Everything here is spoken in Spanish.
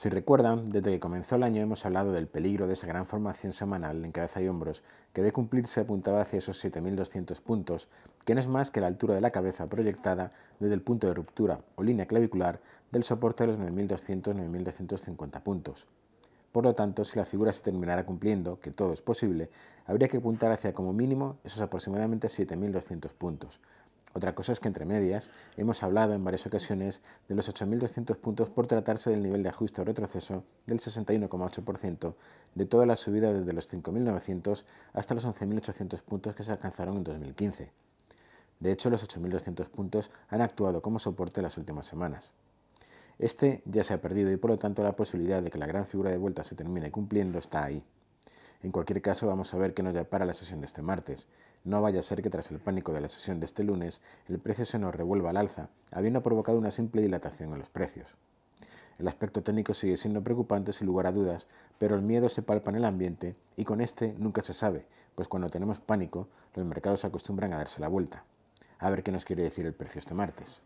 Si recuerdan, desde que comenzó el año hemos hablado del peligro de esa gran formación semanal en cabeza y hombros, que de cumplirse apuntaba hacia esos 7.200 puntos, que no es más que la altura de la cabeza proyectada desde el punto de ruptura o línea clavicular del soporte de los 9.200-9.250 puntos. Por lo tanto, si la figura se terminara cumpliendo, que todo es posible, habría que apuntar hacia como mínimo esos aproximadamente 7.200 puntos, otra cosa es que entre medias hemos hablado en varias ocasiones de los 8.200 puntos por tratarse del nivel de ajuste o retroceso del 61,8% de toda la subida desde los 5.900 hasta los 11.800 puntos que se alcanzaron en 2015. De hecho, los 8.200 puntos han actuado como soporte las últimas semanas. Este ya se ha perdido y por lo tanto la posibilidad de que la gran figura de vuelta se termine cumpliendo está ahí. En cualquier caso, vamos a ver qué nos depara la sesión de este martes. No vaya a ser que tras el pánico de la sesión de este lunes, el precio se nos revuelva al alza, habiendo provocado una simple dilatación en los precios. El aspecto técnico sigue siendo preocupante sin lugar a dudas, pero el miedo se palpa en el ambiente y con este nunca se sabe, pues cuando tenemos pánico, los mercados acostumbran a darse la vuelta. A ver qué nos quiere decir el precio este martes.